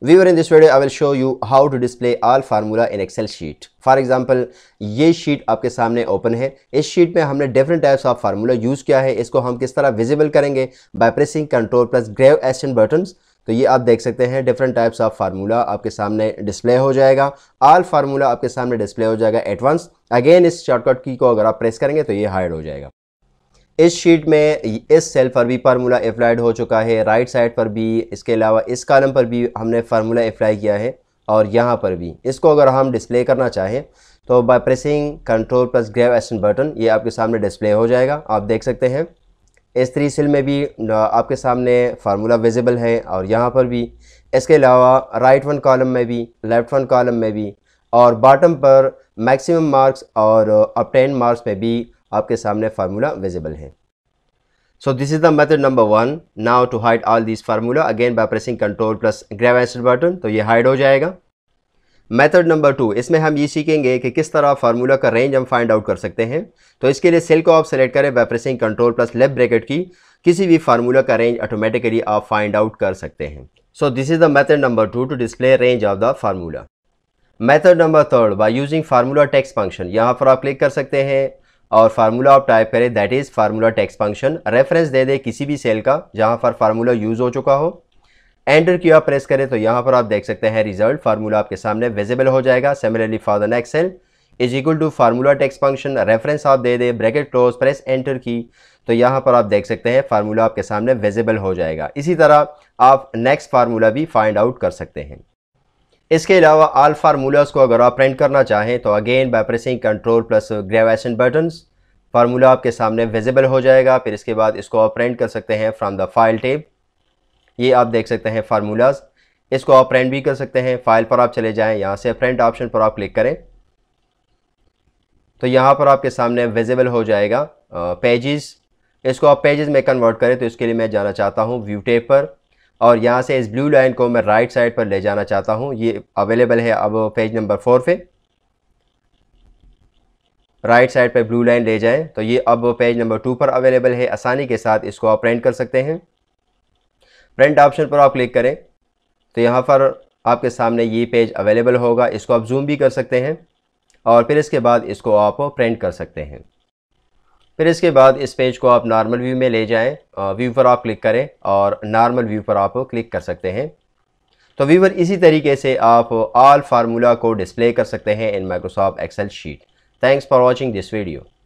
Viewer in this video I will show you how to display all formula in Excel sheet. For example ये sheet आपके सामने open है इस sheet में हमने different types of formula use किया है इसको हम किस तरह visible करेंगे by pressing control plus grave action buttons तो ये आप देख सकते हैं different types of formula आपके सामने display हो जाएगा All formula आपके सामने display हो जाएगा at once. Again, इस shortcut की को अगर आप press करेंगे तो ये hide हो जाएगा इस शीट में इस सेल पर भी फार्मूला अप्लाइड हो चुका है राइट साइड पर भी इसके अलावा इस कॉलम पर भी हमने फार्मूला अप्लाई किया है और यहाँ पर भी इसको अगर हम डिस्प्ले करना चाहें तो by pressing control plus grave accent button ये आपके सामने डिस्प्ले हो जाएगा आप देख सकते हैं इस थ्री सेल में भी आपके सामने फार्मूला विजिबल है और यहाँ पर भी इसके अलावा राइट वन कॉलम में भी लेफ्ट वन कॉलम में भी और बॉटम पर मैक्सिमम मार्क्स और अपटेन uh, मार्क्स में भी आपके सामने फार्मूला विजिबल है so this is the method number one now to hide all this formula again by pressing control plus grab accent button तो ये हाइड हो जाएगा मेथड नंबर टू इसमें हम ये सीखेंगे कि किस तरह फार्मूला का रेंज हम फाइंड आउट कर सकते हैं तो इसके लिए सेल को आप सेलेक्ट करें by pressing control plus left bracket की किसी भी फार्मूला का रेंज ऑटोमेटिकली आप फाइंड आउट कर सकते हैं so this is the method number two to display range of the formula method number third by using formula text function यहाँ पर आप क्लिक कर सकते हैं और फार्मूला आप टाइप करें that is formula text function reference दे दें किसी भी सेल का जहाँ पर फार्मूला यूज़ हो चुका हो एंटर की आप प्रेस करें तो यहाँ पर आप देख सकते हैं रिजल्ट फार्मूला आपके सामने विजिबल हो जाएगा similarly for the next cell is equal to formula text function reference आप दे दें ब्रैकेट क्लोज प्रेस एंटर की तो यहाँ पर आप देख सकते हैं फार्मूला आपके सामने विजिबल हो जाएगा इसी तरह आप नेक्स्ट फार्मूला भी फाइंड आउट कर सकते हैं इसके अलावा आल फार्मूलाज को अगर आप प्रिंट करना चाहें तो again by pressing control plus grave accent buttons formula आपके सामने विजिबल हो जाएगा फिर इसके बाद इसको आप प्रिंट कर सकते हैं फ्राम द फाइल टेब ये आप देख सकते हैं फार्मूलाज इसको आप प्रिंट भी कर सकते हैं फाइल पर आप चले जाएँ यहाँ से प्रिंट ऑप्शन पर आप क्लिक करें तो यहाँ पर आपके सामने विजिबल हो जाएगा पेजेस इसको आप पेजेस में कन्वर्ट करें तो इसके लिए मैं जाना चाहता हूँ व्यू टेप पर और यहाँ से इस ब्लू लाइन को मैं राइट साइड पर ले जाना चाहता हूँ ये अवेलेबल है अब पेज नंबर फोर पे राइट साइड पर ब्लू लाइन ले जाएं तो ये अब पेज नंबर टू पर अवेलेबल है आसानी के साथ इसको आप प्रिंट कर सकते हैं प्रिंट ऑप्शन पर आप क्लिक करें तो यहाँ पर आपके सामने ये पेज अवेलेबल होगा इसको आप जूम भी कर सकते हैं और फिर इसके बाद इसको आप प्रिंट कर सकते हैं फिर इसके बाद इस पेज को आप नॉर्मल व्यू में ले जाएं व्यू पर आप क्लिक करें और नॉर्मल व्यू पर आप क्लिक कर सकते हैं तो व्यूवर इसी तरीके से आप ऑल फार्मूला को डिस्प्ले कर सकते हैं in Microsoft Excel sheet thanks for watching this video